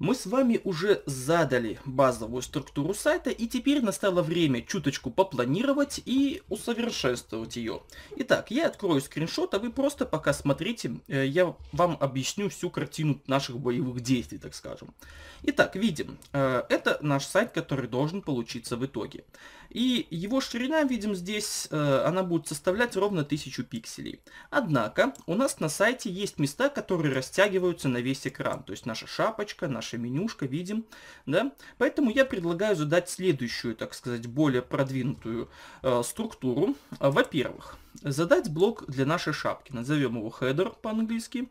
Мы с вами уже задали базовую структуру сайта, и теперь настало время чуточку попланировать и усовершенствовать ее. Итак, я открою скриншот, а вы просто пока смотрите, э, я вам объясню всю картину наших боевых действий, так скажем. Итак, видим, э, это наш сайт, который должен получиться в итоге. И его ширина, видим здесь, э, она будет составлять ровно 1000 пикселей. Однако, у нас на сайте есть места, которые растягиваются на весь экран, то есть наша шапочка, наша наше менюшка, видим, да? Поэтому я предлагаю задать следующую, так сказать, более продвинутую э, структуру. Э, во-первых, задать блок для нашей шапки, назовем его header по-английски.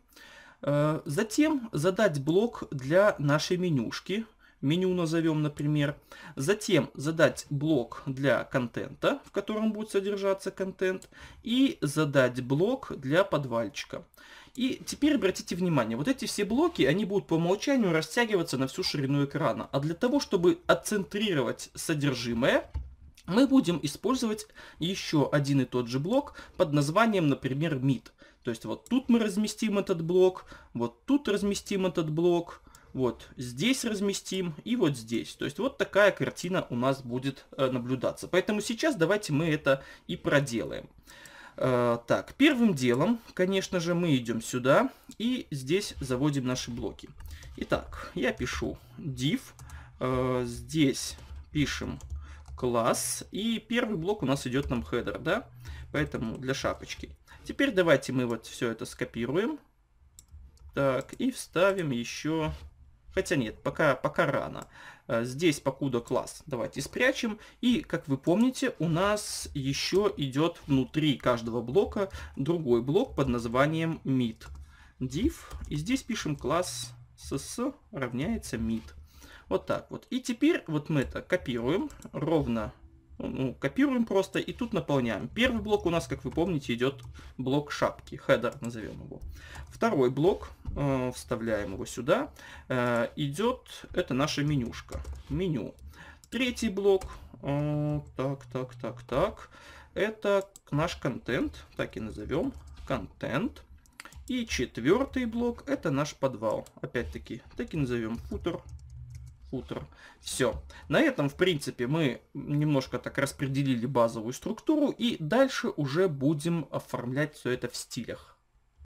Э, затем задать блок для нашей менюшки, меню назовем, например. Затем задать блок для контента, в котором будет содержаться контент. И задать блок для подвальчика. И теперь обратите внимание, вот эти все блоки, они будут по умолчанию растягиваться на всю ширину экрана. А для того, чтобы отцентрировать содержимое, мы будем использовать еще один и тот же блок под названием, например, mid. То есть вот тут мы разместим этот блок, вот тут разместим этот блок, вот здесь разместим и вот здесь. То есть вот такая картина у нас будет э, наблюдаться. Поэтому сейчас давайте мы это и проделаем. Э, так, первым делом, конечно же, мы идем сюда и здесь заводим наши блоки. Итак, я пишу div, э, здесь пишем класс, и первый блок у нас идет нам header, да? Поэтому для шапочки. Теперь давайте мы вот все это скопируем. Так, и вставим еще Хотя нет, пока, пока рано. Э, здесь покуда класс давайте спрячем. И, как вы помните, у нас еще идет внутри каждого блока другой блок под названием mid. div. И здесь пишем класс ss равняется mid. Вот так вот. И теперь вот мы это копируем ровно ну, копируем просто и тут наполняем. Первый блок у нас, как вы помните, идет блок шапки, Header назовем его. Второй блок Э, вставляем его сюда, э, идет, это наша менюшка, меню. Третий блок, э, так, так, так, так, это наш контент, так и назовем, контент. И четвертый блок, это наш подвал, опять-таки, так и назовем, футер, футер. Все. На этом, в принципе, мы немножко так распределили базовую структуру, и дальше уже будем оформлять все это в стилях.